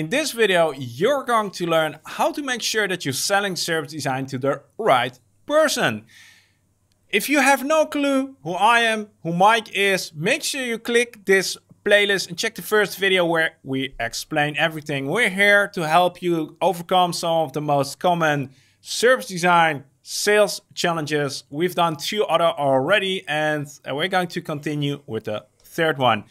In this video, you're going to learn how to make sure that you're selling service design to the right person. If you have no clue who I am, who Mike is, make sure you click this playlist and check the first video where we explain everything. We're here to help you overcome some of the most common service design sales challenges. We've done two other already and we're going to continue with the third one.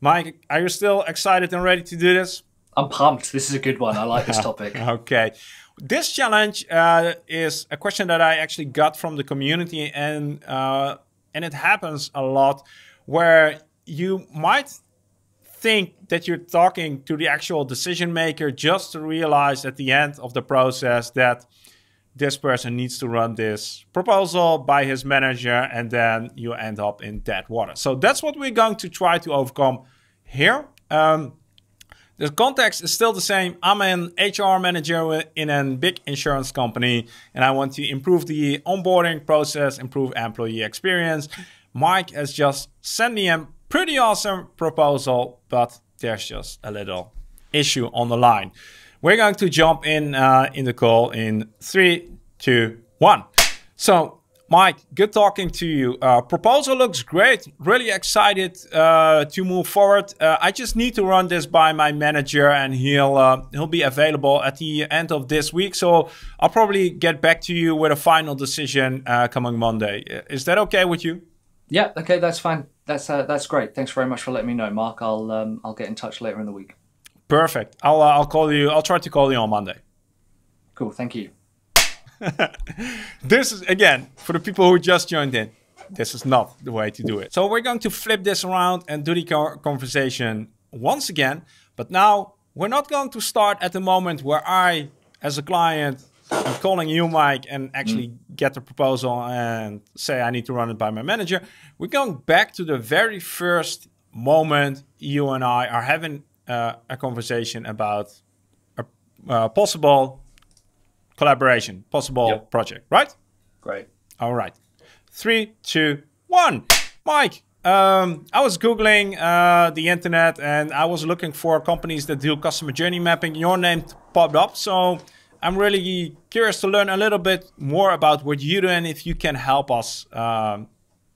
Mike, are you still excited and ready to do this? I'm pumped. This is a good one. I like this topic. okay. This challenge uh, is a question that I actually got from the community, and uh, and it happens a lot where you might think that you're talking to the actual decision maker just to realize at the end of the process that this person needs to run this proposal by his manager, and then you end up in dead water. So that's what we're going to try to overcome here. Um, the context is still the same. I'm an HR manager in a big insurance company and I want to improve the onboarding process, improve employee experience. Mike has just sent me a pretty awesome proposal, but there's just a little issue on the line. We're going to jump in uh, in the call in three, two, one. So Mike, good talking to you. Uh, proposal looks great. Really excited uh, to move forward. Uh, I just need to run this by my manager, and he'll uh, he'll be available at the end of this week. So I'll probably get back to you with a final decision uh, coming Monday. Uh, is that okay with you? Yeah. Okay. That's fine. That's that's great. Thanks very much for letting me know, Mark. I'll um, I'll get in touch later in the week. Perfect. I'll I'll call you. I'll try to call you on Monday. Cool. Thank you. this is, again, for the people who just joined in, this is not the way to do it. So we're going to flip this around and do the conversation once again. But now we're not going to start at the moment where I, as a client, am calling you, Mike, and actually mm. get the proposal and say I need to run it by my manager. We're going back to the very first moment you and I are having uh, a conversation about a, a uh, possible collaboration, possible yep. project, right? Great. All right. Three, two, one. Mike, um, I was Googling uh, the internet and I was looking for companies that do customer journey mapping. Your name popped up. So I'm really curious to learn a little bit more about what you do and if you can help us um,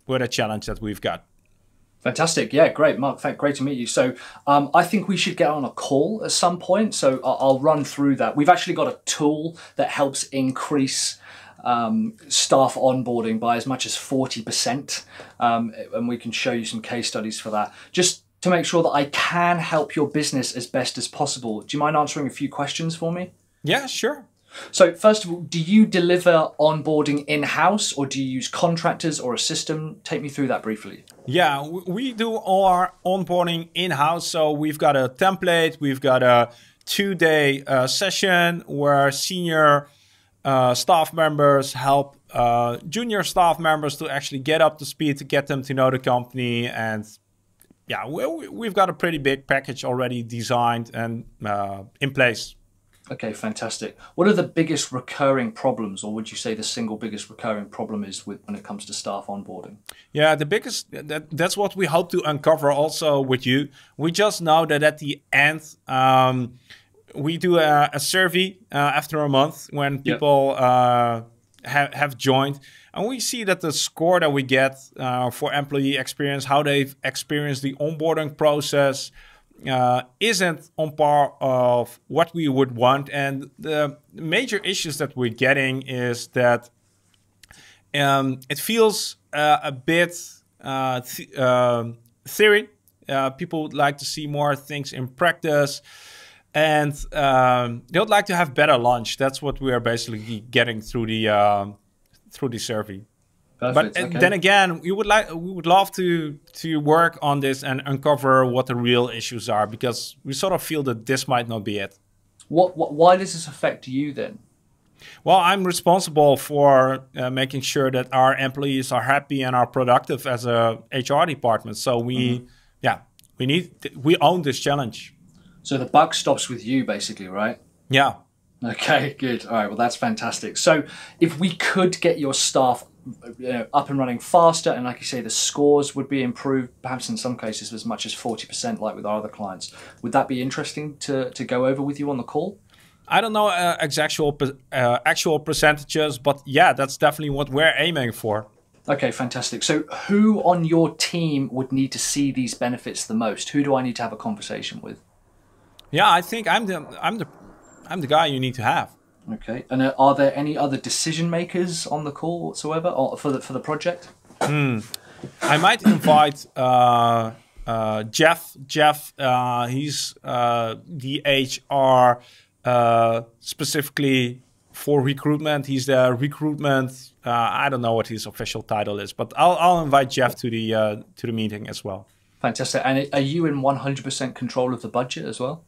with a challenge that we've got. Fantastic. Yeah, great. Mark, thank, great to meet you. So um, I think we should get on a call at some point. So I'll, I'll run through that. We've actually got a tool that helps increase um, staff onboarding by as much as 40%. Um, and we can show you some case studies for that. Just to make sure that I can help your business as best as possible. Do you mind answering a few questions for me? Yeah, sure. So, first of all, do you deliver onboarding in house or do you use contractors or a system? Take me through that briefly. Yeah, we do all our onboarding in house. So, we've got a template, we've got a two day uh, session where senior uh, staff members help uh, junior staff members to actually get up to speed, to get them to know the company. And yeah, we, we've got a pretty big package already designed and uh, in place. Okay, fantastic. What are the biggest recurring problems, or would you say the single biggest recurring problem is with when it comes to staff onboarding? Yeah, the biggest that that's what we hope to uncover also with you. We just know that at the end. Um, we do a, a survey uh, after a month when people uh, have, have joined and we see that the score that we get uh, for employee experience how they've experienced the onboarding process uh, isn't on par of what we would want. And the major issues that we're getting is that um, it feels uh, a bit uh, th um, theory. Uh, people would like to see more things in practice. And um, they would like to have better lunch. That's what we are basically getting through the um, through the survey. Perfect. But okay. then again, we would like we would love to to work on this and uncover what the real issues are because we sort of feel that this might not be it. What, what why does this affect you then? Well, I'm responsible for uh, making sure that our employees are happy and are productive as a HR department. So we mm -hmm. yeah, we need we own this challenge. So the buck stops with you basically, right? Yeah. Okay, good. All right, well that's fantastic. So if we could get your staff you know, up and running faster. And like you say, the scores would be improved, perhaps in some cases as much as 40%, like with our other clients. Would that be interesting to, to go over with you on the call? I don't know uh, actual, uh, actual percentages, but yeah, that's definitely what we're aiming for. Okay, fantastic. So, who on your team would need to see these benefits the most? Who do I need to have a conversation with? Yeah, I think I'm the I'm the I'm the guy you need to have. Okay. And are, there any other decision makers on the call whatsoever, or for the for the project? Hmm. I might invite uh, uh, Jeff. Jeff, uh, he's uh, the HR uh, specifically for recruitment. He's the recruitment. Uh, I don't know what his official title is, but I'll, I'll invite Jeff to the to the meeting as well. Fantastic. And are you in one hundred percent control of the budget as well?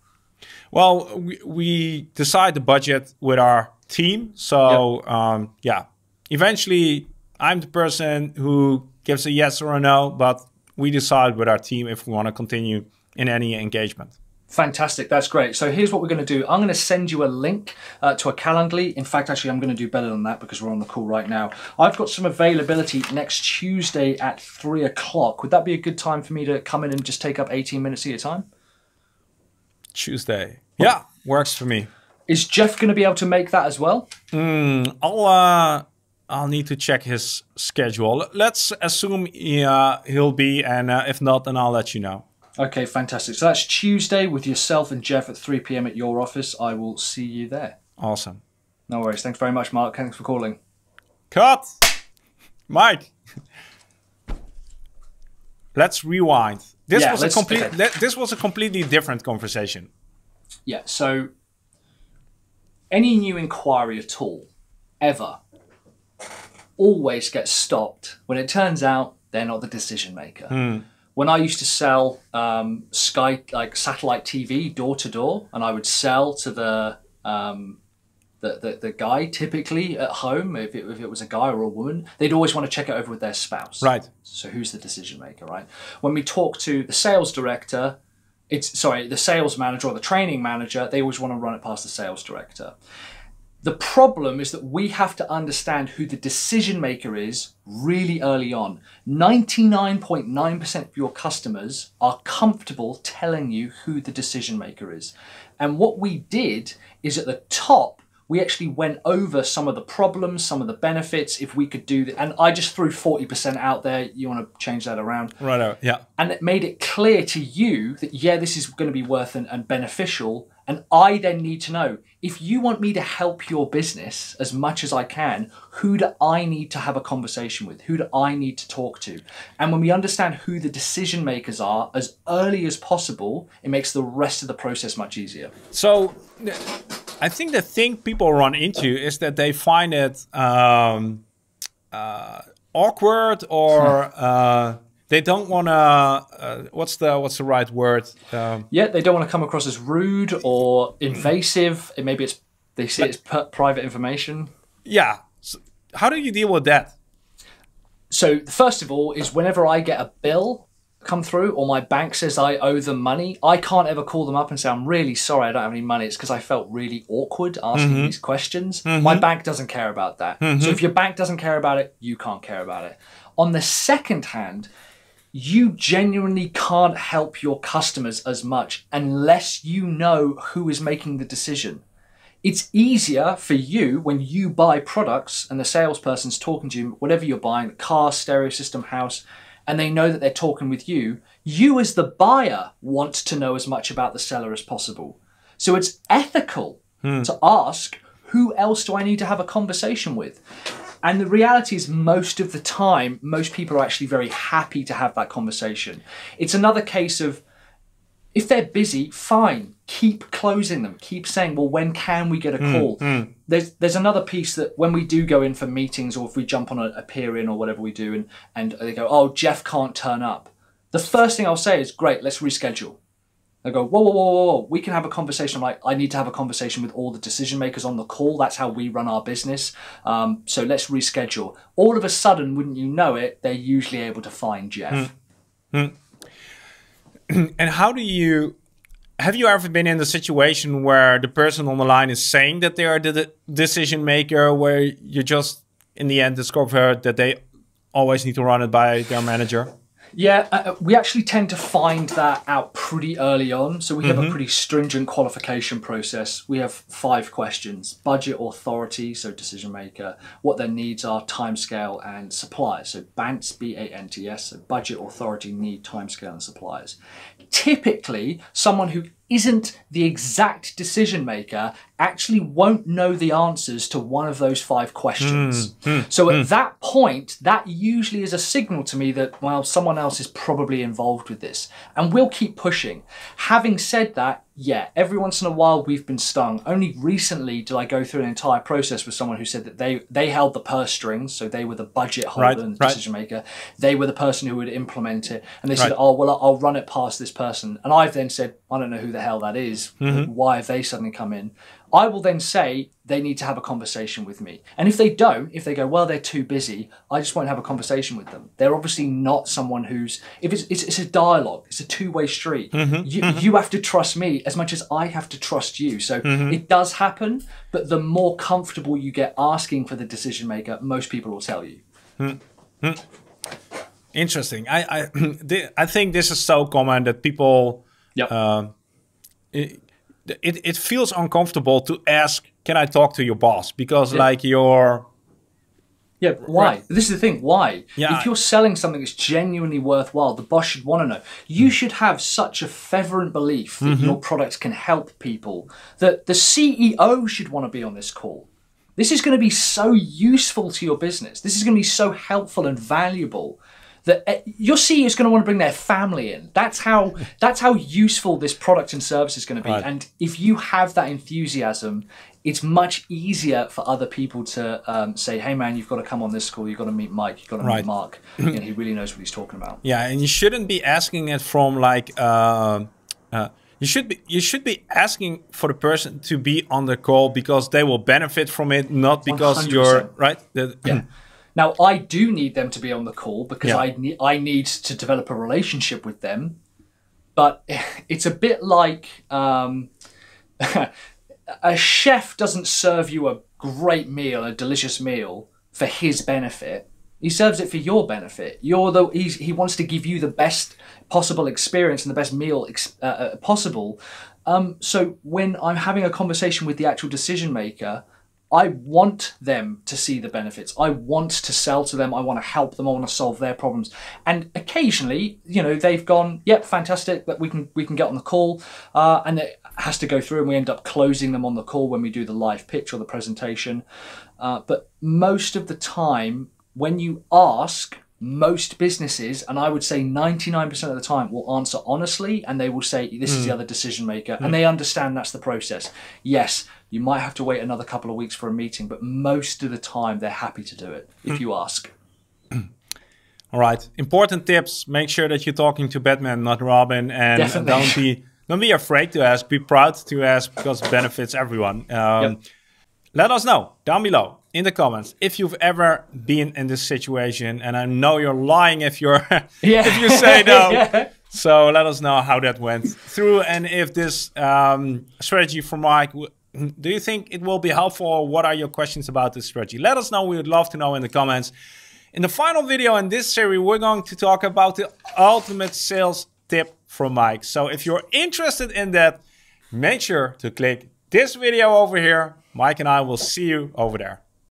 Well, we, we decide the budget with our team. So yep. um, yeah, eventually I'm the person who gives a yes or a no, but we decide with our team if we want to continue in any engagement. Fantastic, that's great. So here's what we're going to do. I'm going to send you a link uh, to a Calendly. In fact, actually, I'm going to do better than that because we're on the call right now. I've got some availability next Tuesday at three o'clock. Would that be a good time for me to come in and just take up 18 minutes of your time? Tuesday. Yeah, works for me. Is Jeff going to be able to make that as well? Mm, I'll uh, I'll need to check his schedule. Let's assume he, uh, he'll be, and uh, if not, then I'll let you know. Okay, fantastic. So that's Tuesday with yourself and Jeff at 3 p.m. at your office. I will see you there. Awesome. No worries. Thanks very much, Mark. Thanks for calling. Cut. Mike. Let's rewind. This yeah, was a complete. Okay. this was a completely different conversation. Yeah. So, any new inquiry at all, ever, always gets stopped when it turns out they're not the decision maker. Mm. When I used to sell um, Sky like satellite TV door to door, and I would sell to the um, the, the, the guy typically at home, if it, if it was a guy or a woman, they'd always want to check it over with their spouse. Right. So who's the decision maker, right? When we talk to the sales director, it's sorry, the sales manager or the training manager, they always want to run it past the sales director. The problem is that we have to understand who the decision maker is really early on. 99.9% .9 of your customers are comfortable telling you who the decision maker is. And what we did is at the top, we actually went over some of the problems, some of the benefits, if we could do that. And I just threw 40% out there. You want to change that around. Right, out, yeah. And it made it clear to you that, yeah, this is going to be worth and, and beneficial. And I then need to know if you want me to help your business as much as I can, who do I need to have a conversation with? Who do I need to talk to? And when we understand who the decision makers are as early as possible, it makes the rest of the process much easier. So, I think the thing people run into is that they find it um, uh, awkward or hmm. uh, they don't want to. Uh, what's the what's the right word? Um, yeah, they don't want to come across as rude or invasive. And maybe it's they see it's private information. Yeah. So how do you deal with that? So first of all, is whenever I get a bill come through or my bank says I owe them money, I can't ever call them up and say, I'm really sorry, I don't have any money. It's because I felt really awkward asking mm-hmm. these questions. Mm-hmm. My bank doesn't care about that. Mm-hmm. So if your bank doesn't care about it, you can't care about it. On the second hand, you genuinely can't help your customers as much unless you know who is making the decision. It's easier for you when you buy products and the salesperson's talking to you, whatever you're buying car, stereo system, house and they know that they're talking with you, you as the buyer want to know as much about the seller as possible. So it's ethical hmm. to ask, who else do I need to have a conversation with? And the reality is, most of the time, most people are actually very happy to have that conversation. It's another case of if they're busy, fine. Keep closing them. Keep saying, well, when can we get a hmm, call? Mm, mm. There's there's another piece that when we do go in for meetings or if we jump on a, a peer in or whatever we do and, and they go, oh, Jeff can't turn up. The first thing I'll say is, great, let's reschedule. They go, whoa, whoa, whoa, whoa, we can have a conversation. I'm like, I need to have a conversation with all the decision makers on the call. That's how we run our business. Um, so let's reschedule. All of a sudden, wouldn't you know it, they're usually able to find Jeff. Mm. and how do you have you ever been in the situation where the person on the line is saying that they are the decision maker where you just in the end discover that they always need to run it by their manager yeah, uh, uh, we actually tend to find that out pretty early on. So we have mm-hmm. a pretty stringent qualification process. We have five questions budget authority, so decision maker, what their needs are, timescale, and suppliers. So BANTS, B A N T S, so budget authority, need, timescale, and suppliers. Typically, someone who isn't the exact decision maker actually won't know the answers to one of those five questions. Mm, mm, so at mm. that point, that usually is a signal to me that, well, someone else is probably involved with this. And we'll keep pushing. Having said that, yeah, every once in a while we've been stung. Only recently did I go through an entire process with someone who said that they they held the purse strings, so they were the budget holder right, and the right. decision maker. They were the person who would implement it, and they right. said, "Oh well, I'll run it past this person." And I've then said, "I don't know who the hell that is. Mm-hmm. Why have they suddenly come in?" I will then say they need to have a conversation with me. And if they don't, if they go, well, they're too busy, I just won't have a conversation with them. They're obviously not someone who's, if it's, it's, it's a dialogue, it's a two way street. Mm-hmm, you, mm-hmm. you have to trust me as much as I have to trust you. So mm-hmm. it does happen, but the more comfortable you get asking for the decision maker, most people will tell you. Hmm, hmm. Interesting. I, I, I think this is so common that people, yep. Uh, it, it, it feels uncomfortable to ask, can I talk to your boss? Because yeah. like you're yeah, why? Right. This is the thing. Why? Yeah. If you're selling something that's genuinely worthwhile, the boss should want to know. You hmm. should have such a fervent belief that mm -hmm. your product can help people that the CEO should want to be on this call. This is going to be so useful to your business. This is going to be so helpful and valuable that uh, your CEO is going to want to bring their family in. That's how that's how useful this product and service is going to be. Right. And if you have that enthusiasm, it's much easier for other people to um, say, "Hey, man, you've got to come on this call. You've got to meet Mike. You've got to right. meet Mark. and he really knows what he's talking about." Yeah, and you shouldn't be asking it from like. Uh, uh, you should be you should be asking for the person to be on the call because they will benefit from it, not because you are right. Yeah. Now, I do need them to be on the call because yeah. I, ne- I need to develop a relationship with them. But it's a bit like um, a chef doesn't serve you a great meal, a delicious meal, for his benefit. He serves it for your benefit. You're the he wants to give you the best possible experience and the best meal ex- uh, uh possible. Um, so when I'm having a conversation with the actual decision maker, I want them to see the benefits. I want to sell to them. I want to help them. I want to solve their problems. And occasionally, you know, they've gone, "Yep, fantastic. That we can we can get on the call," uh, and it has to go through, and we end up closing them on the call when we do the live pitch or the presentation. Uh, but most of the time, when you ask most businesses, and I would say 99% of the time, will answer honestly and they will say, This is the hmm. other decision maker. Mm. And hmm. they understand that's the process. Yes, you might have to wait another couple of weeks for a meeting, but most of the time, they're happy to do it if mm. you ask. All right. Important tips. Make sure that you're talking to Batman, not Robin, and Definitely. don't be don't be afraid to ask. Be proud to ask because it benefits everyone. Um, yep. Let us know down below in the comments if you've ever been in this situation. And I know you're lying if you're yeah. if you say no. yeah. So let us know how that went through and if this um, strategy for Mike. Do you think it will be helpful? what are your questions about this strategy? Let us know. We would love to know in the comments. In the final video in this series, we're going to talk about the ultimate sales tip from Mike. So if you're interested in that, make sure to click this video over here. Mike and I will see you over there.